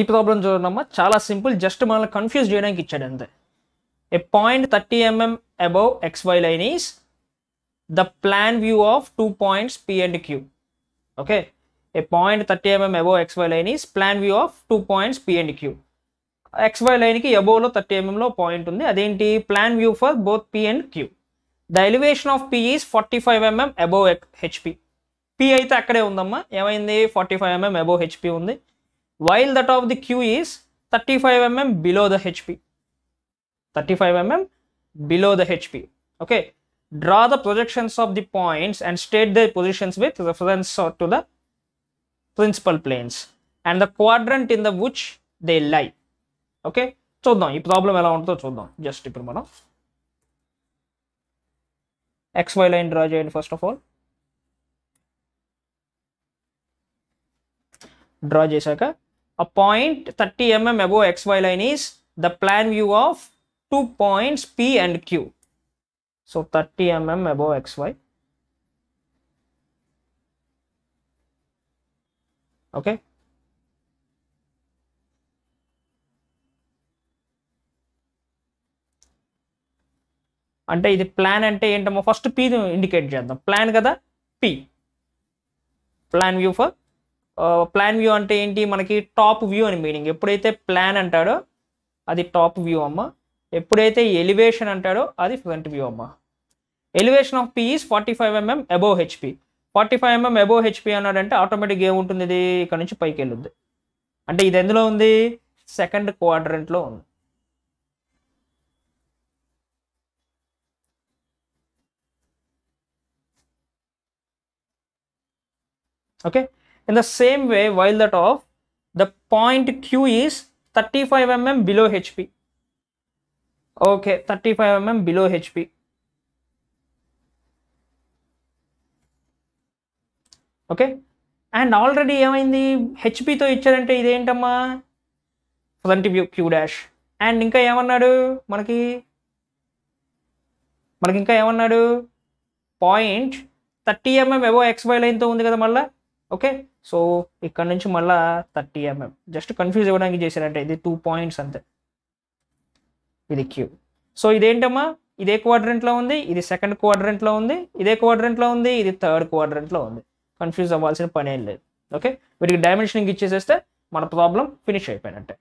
ఈ ప్రాబ్లం చూడమ్మా చాలా సింపుల్ జస్ట్ మనల్ని కన్ఫ్యూజ్ చేయడానికి ఇచ్చాడు అంతే a point thirty mm above XY line is the plan view of two points P and Q okay a point thirty mm above XY line is plan view of two points P and Q XY లైన్కి అబోవ్లో thirty ఎంఎంలో point ఉంది అదేంటి plan view for both P and Q the elevation of P is forty five mm above HP P అయితే అక్కడే ఉందమ్మా ఏమైంది forty five mm above HP ఉంది while that of the Q is 35 mm below the HP. 35 mm below the HP. Okay. Draw the projections of the points and state their positions with reference to the principal planes and the quadrant in the which they lie. Okay. చూద్దాం ఈ problem ఎలా ఉంటుందో చూద్దాం just ఇప్పుడు మనం XY line draw joint first of all. Draw చేశాక a point 30 mm above xy line is the plan view of two points P and Q. So 30 mm above xy. Okay. అంటే ఇది plan అంటే ఏంటమ్మో first P indicate చేద్దాం plan కదా P plan view for plan view అంటే ఏంటి మనకి top view అని మీనింగ్ ఎప్పుడైతే ప్లాన్ అంటాడో అది టాప్ వ్యూ అమ్మ ఎప్పుడైతే ఎలివేషన్ అంటాడో అది ఫ్రంట్ వ్యూ అమ్మ elevation of P is forty five mm above HP forty five mm above HP అన్నాడంటే ఆటోమేటిక్ ఏముంటుంది ఇది ఇక్కడ నుంచి పైకి వెళ్ళుద్ది అంటే ఇది ఎందులో ఉంది సెకండ్ క్వాడ్రంట్లో ఉంది okay In the same way, while that of the point Q is 35 mm below HP. Okay, 35 mm below HP. Okay and already ఏమైంది హెచ్పితో ఇచ్చారంటే ఇదేంటమ్మా front view Q dash and ఇంకా ఏమన్నాడు మనకి మనకి ఇంకా ఏమన్నాడు point thirty mm above X Y లైన్తో ఉంది కదా మళ్ళీ ఓకే సో ఇక్కడ నుంచి మళ్ళా థర్టీ ఎంఎం జస్ట్ కన్ఫ్యూజ్ ఇవ్వడానికి చేశారంటే ఇది టూ పాయింట్స్ అంతే ఇది క్యూ సో ఇదేంటమ్మా ఇదే క్వాడ్రెంట్లో ఉంది ఇది సెకండ్ క్వాడ్రెంట్లో ఉంది ఇదే క్వాడ్రెంట్లో ఉంది ఇది థర్డ్ క్వాడ్రెంట్లో ఉంది కన్ఫ్యూజ్ అవ్వాల్సిన పని ఏం లేదు ఓకే వీటికి డైమెన్షనింగ్ ఇచ్చేసేస్తే మన ప్రాబ్లం ఫినిష్ అయిపోయినట్టే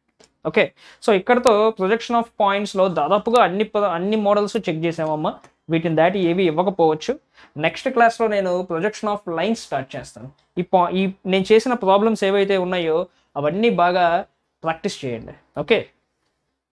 ఓకే సో ఇక్కడతో ప్రొజెక్షన్ ఆఫ్ పాయింట్స్లో దాదాపుగా అన్ని అన్ని మోడల్స్ చెక్ చేసామమ్మా వీటిని దాటి ఏవి ఇవ్వకపోవచ్చు నెక్స్ట్ క్లాస్లో నేను ప్రొజెక్షన్ ఆఫ్ లైన్స్ స్టార్ట్ చేస్తాను ఈ ఈ నేను చేసిన ప్రాబ్లమ్స్ ఏవైతే ఉన్నాయో అవన్నీ బాగా ప్రాక్టీస్ చేయండి ఓకే